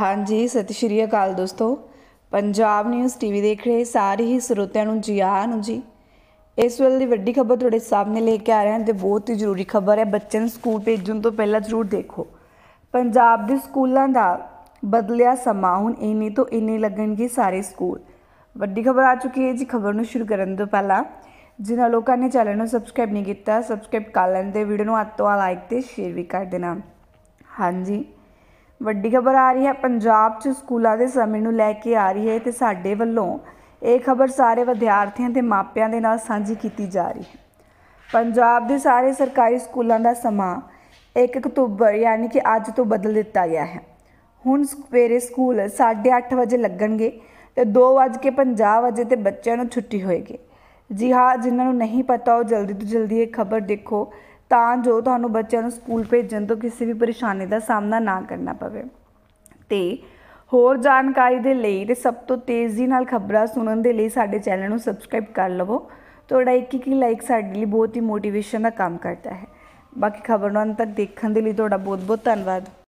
ਹਾਂਜੀ ਸਤਿ ਸ਼੍ਰੀ ਅਕਾਲ ਦੋਸਤੋ ਪੰਜਾਬ ਨਿਊਜ਼ ਟੀਵੀ ਦੇਖ ਰਹੇ ਸਾਰੇ ਹੀ ਸਰੋਤਿਆਂ ਨੂੰ ਜੀ ਆਨ ਨੂੰ ਜੀ ਇਸ ਵੇਲ ਦੀ ਵੱਡੀ ਖਬਰ ਤੁਹਾਡੇ ਸਾਹਮਣੇ ਲੈ ਕੇ ਆ ਰਹੇ ਹਾਂ ਤੇ ਬਹੁਤ ਹੀ ਜ਼ਰੂਰੀ ਖਬਰ ਹੈ ਬੱਚਿਆਂ ਨੂੰ ਸਕੂਲ ਭੇਜਣ ਤੋਂ ਪਹਿਲਾਂ ਜ਼ਰੂਰ ਦੇਖੋ ਪੰਜਾਬ ਦੇ ਸਕੂਲਾਂ ਦਾ ਬਦਲਿਆ ਸਮਾਂ ਹੁਣ ਇੰਨੇ ਤੋਂ ਇੰਨੇ ਲੱਗਣਗੇ ਸਾਰੇ ਸਕੂਲ ਵੱਡੀ ਖਬਰ ਆ ਚੁੱਕੀ ਹੈ ਜੀ ਖਬਰ ਨੂੰ ਸ਼ੁਰੂ ਕਰਨ ਤੋਂ ਪਹਿਲਾਂ ਜਿਨ੍ਹਾਂ ਲੋਕਾਂ ਨੇ ਚੈਨਲ ਨੂੰ ਸਬਸਕ੍ਰਾਈਬ ਨਹੀਂ ਕੀਤਾ ਸਬਸਕ੍ਰਾਈਬ ਕਰ ਲੈਣ ਤੇ ਵੀਡੀਓ ਨੂੰ ਹੱਥੋਂ ਤੋਂ ਲਾਈਕ ਤੇ ਸ਼ੇਅਰ ਵੀ ਕਰ ਦੇਣਾ ਹਾਂਜੀ ਵੱਡੀ ਖਬਰ ਆ ਰਹੀ ਹੈ ਪੰਜਾਬ 'ਚ ਸਕੂਲਾਂ ਦੇ ਸਮੇਂ ਨੂੰ ਲੈ ਕੇ ਆ ਰਹੀ ਹੈ ਤੇ ਸਾਡੇ ਵੱਲੋਂ ਇਹ ਖਬਰ ਸਾਰੇ ਵਿਦਿਆਰਥੀਆਂ ਤੇ ਮਾਪਿਆਂ ਦੇ ਨਾਲ ਸਾਂਝੀ ਕੀਤੀ ਜਾ ਰਹੀ ਹੈ ਪੰਜਾਬ ਦੇ ਸਾਰੇ ਸਰਕਾਰੀ ਸਕੂਲਾਂ ਦਾ ਸਮਾਂ 1 ਅਕਤੂਬਰ ਯਾਨੀ ਕਿ ਅੱਜ ਤੋਂ ਬਦਲ ਦਿੱਤਾ ਗਿਆ ਹੈ ਹੁਣ ਸਵੇਰੇ ਸਕੂਲ 8:30 ਵਜੇ ਲੱਗਣਗੇ ਤੇ 2:50 ਵਜੇ ਤੇ ਬੱਚਿਆਂ ਨੂੰ ਛੁੱਟੀ ਹੋਏਗੀ ਜੀ ਹਾਂ ਜਿਨ੍ਹਾਂ ਨੂੰ ਨਹੀਂ ਪਤਾ ਉਹ ਜਲਦੀ ਤੋਂ ਜਲਦੀ ਇਹ ਖਬਰ ਦੇਖੋ ਤਾਂ ਜੋ ਤੁਹਾਨੂੰ ਬੱਚਿਆਂ ਨੂੰ ਸਕੂਲ ਭੇਜਣ ਤੋਂ ਕਿਸੇ ਵੀ ਪਰੇਸ਼ਾਨੀ ਦਾ ਸਾਹਮਣਾ ਨਾ ਕਰਨਾ ਪਵੇ ਤੇ ਹੋਰ ਜਾਣਕਾਰੀ ਦੇ ਲਈ ਤੇ ਸਭ ਤੋਂ ਤੇਜ਼ੀ ਨਾਲ ਖਬਰਾਂ ਸੁਣਨ ਦੇ ਲਈ ਸਾਡੇ ਚੈਨਲ ਨੂੰ ਸਬਸਕ੍ਰਾਈਬ ਕਰ ਲਵੋ ਤੁਹਾਡਾ ਇੱਕ ਇੱਕ ਲਾਈਕ ਸਾਡੇ ਲਈ ਬਹੁਤ ਹੀ ਮੋਟੀਵੇਸ਼ਨ ਦਾ ਕੰਮ ਕਰਦਾ ਹੈ ਬਾਕੀ ਖਬਰਾਂ ਨੂੰ ਅੰਤ ਤੱਕ ਦੇਖਣ ਦੇ ਲਈ ਤੁਹਾਡਾ ਬਹੁਤ ਬਹੁਤ ਧੰਨਵਾਦ